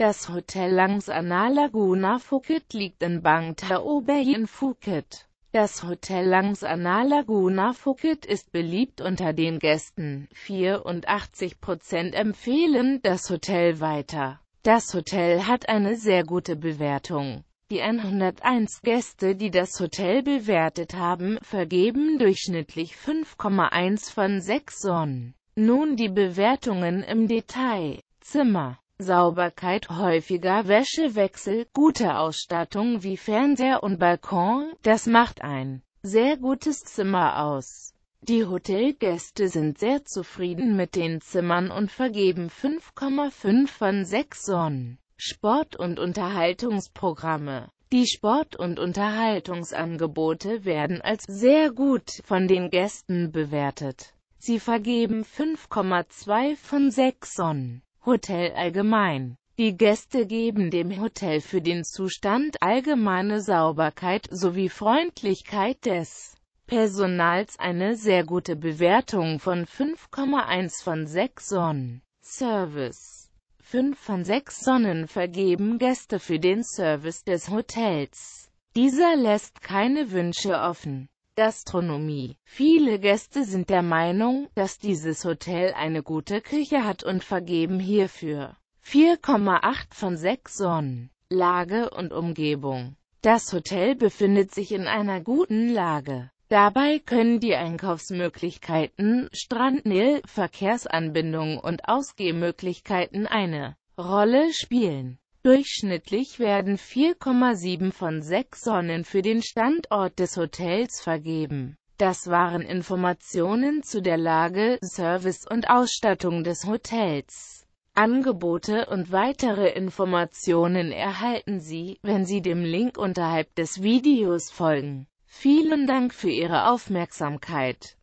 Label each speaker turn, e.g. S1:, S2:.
S1: Das Hotel Langsana Laguna Phuket liegt in Bangtao Bay in Phuket. Das Hotel Langsana Laguna Phuket ist beliebt unter den Gästen. 84% empfehlen das Hotel weiter. Das Hotel hat eine sehr gute Bewertung. Die 101 Gäste, die das Hotel bewertet haben, vergeben durchschnittlich 5,1 von 6 Sonnen. Nun die Bewertungen im Detail. Zimmer Sauberkeit, häufiger Wäschewechsel, gute Ausstattung wie Fernseher und Balkon, das macht ein sehr gutes Zimmer aus. Die Hotelgäste sind sehr zufrieden mit den Zimmern und vergeben 5,5 von 6 Sonnen. Sport- und Unterhaltungsprogramme Die Sport- und Unterhaltungsangebote werden als sehr gut von den Gästen bewertet. Sie vergeben 5,2 von 6 Sonnen. Hotel allgemein. Die Gäste geben dem Hotel für den Zustand allgemeine Sauberkeit sowie Freundlichkeit des Personals eine sehr gute Bewertung von 5,1 von 6 Sonnen. Service 5 von 6 Sonnen vergeben Gäste für den Service des Hotels. Dieser lässt keine Wünsche offen. Gastronomie. Viele Gäste sind der Meinung, dass dieses Hotel eine gute Küche hat und vergeben hierfür 4,8 von 6 Sonnen. Lage und Umgebung Das Hotel befindet sich in einer guten Lage. Dabei können die Einkaufsmöglichkeiten, Strandnähe, Verkehrsanbindungen und Ausgehmöglichkeiten eine Rolle spielen. Durchschnittlich werden 4,7 von 6 Sonnen für den Standort des Hotels vergeben. Das waren Informationen zu der Lage, Service und Ausstattung des Hotels. Angebote und weitere Informationen erhalten Sie, wenn Sie dem Link unterhalb des Videos folgen. Vielen Dank für Ihre Aufmerksamkeit.